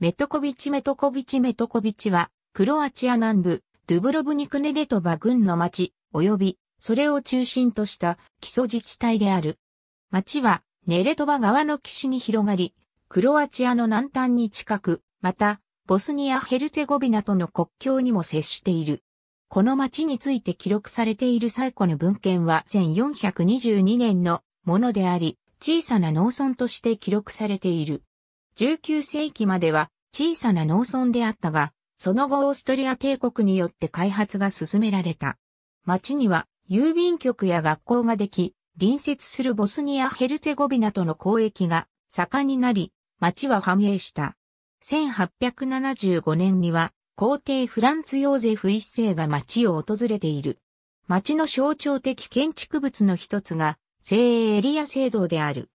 メトコビチメトコビチメトコビチは、クロアチア南部、ドゥブロブニクネレトバ郡の町、及び、それを中心とした基礎自治体である。町は、ネレトバ川の岸に広がり、クロアチアの南端に近く、また、ボスニア・ヘルツェゴビナとの国境にも接している。この町について記録されている最古の文献は1422年のものであり、小さな農村として記録されている。19世紀までは小さな農村であったが、その後オーストリア帝国によって開発が進められた。町には郵便局や学校ができ、隣接するボスニア・ヘルツェゴビナとの交易が盛んになり、町は繁栄した。1875年には皇帝フランツ・ヨーゼフ一世が町を訪れている。町の象徴的建築物の一つが聖エリア聖堂である。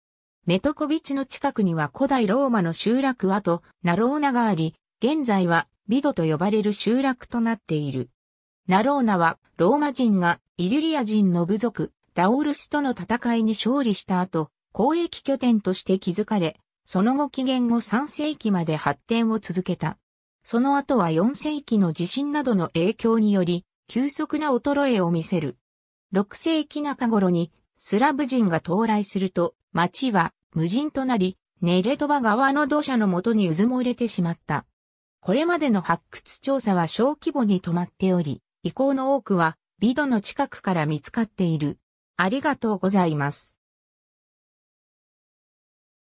メトコビチの近くには古代ローマの集落跡、ナローナがあり、現在はビドと呼ばれる集落となっている。ナローナはローマ人がイリュリア人の部族、ダオルスとの戦いに勝利した後、交易拠点として築かれ、その後紀元後3世紀まで発展を続けた。その後は4世紀の地震などの影響により、急速な衰えを見せる。6世紀中頃にスラブ人が到来すると、町は無人となり、ネレトバ川の土砂のもとに渦も入れてしまった。これまでの発掘調査は小規模に止まっており、遺構の多くは、ビドの近くから見つかっている。ありがとうございます。